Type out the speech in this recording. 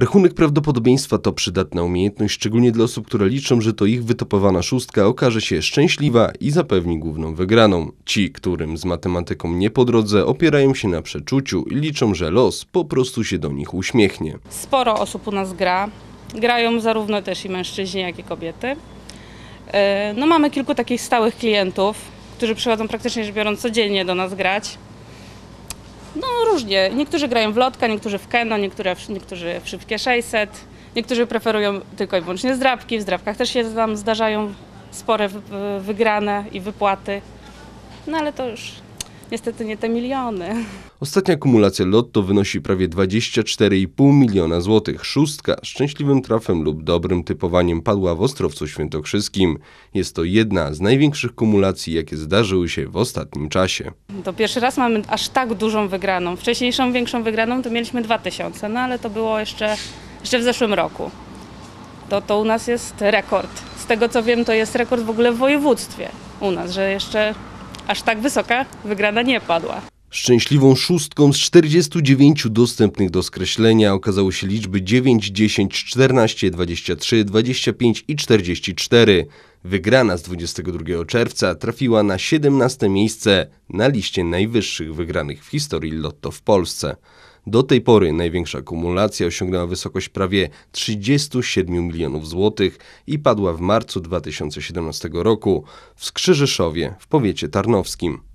Rachunek prawdopodobieństwa to przydatna umiejętność, szczególnie dla osób, które liczą, że to ich wytopowana szóstka okaże się szczęśliwa i zapewni główną wygraną. Ci, którym z matematyką nie po drodze, opierają się na przeczuciu i liczą, że los po prostu się do nich uśmiechnie. Sporo osób u nas gra. Grają zarówno też i mężczyźni, jak i kobiety. E, no mamy kilku takich stałych klientów, którzy przychodzą praktycznie rzecz biorąc codziennie do nas grać. No różnie. Niektórzy grają w lotka, niektórzy w keno, niektórzy niektórzy w szybkie 600. Niektórzy preferują tylko i wyłącznie zdrabki. W zdrabkach też się tam zdarzają spore wygrane i wypłaty. No ale to już niestety nie te miliony. Ostatnia kumulacja lotto wynosi prawie 24,5 miliona złotych. Szóstka szczęśliwym trafem lub dobrym typowaniem padła w Ostrowcu Świętokrzyskim. Jest to jedna z największych kumulacji, jakie zdarzyły się w ostatnim czasie. To pierwszy raz mamy aż tak dużą wygraną. Wcześniejszą większą wygraną to mieliśmy 2000, no ale to było jeszcze, jeszcze w zeszłym roku. To, to u nas jest rekord. Z tego co wiem, to jest rekord w ogóle w województwie u nas, że jeszcze aż tak wysoka wygrana nie padła. Szczęśliwą szóstką z 49 dostępnych do skreślenia okazały się liczby 9, 10, 14, 23, 25 i 44. Wygrana z 22 czerwca trafiła na 17 miejsce na liście najwyższych wygranych w historii lotto w Polsce. Do tej pory największa akumulacja osiągnęła wysokość prawie 37 milionów złotych i padła w marcu 2017 roku w Skrzyżyszowie w powiecie tarnowskim.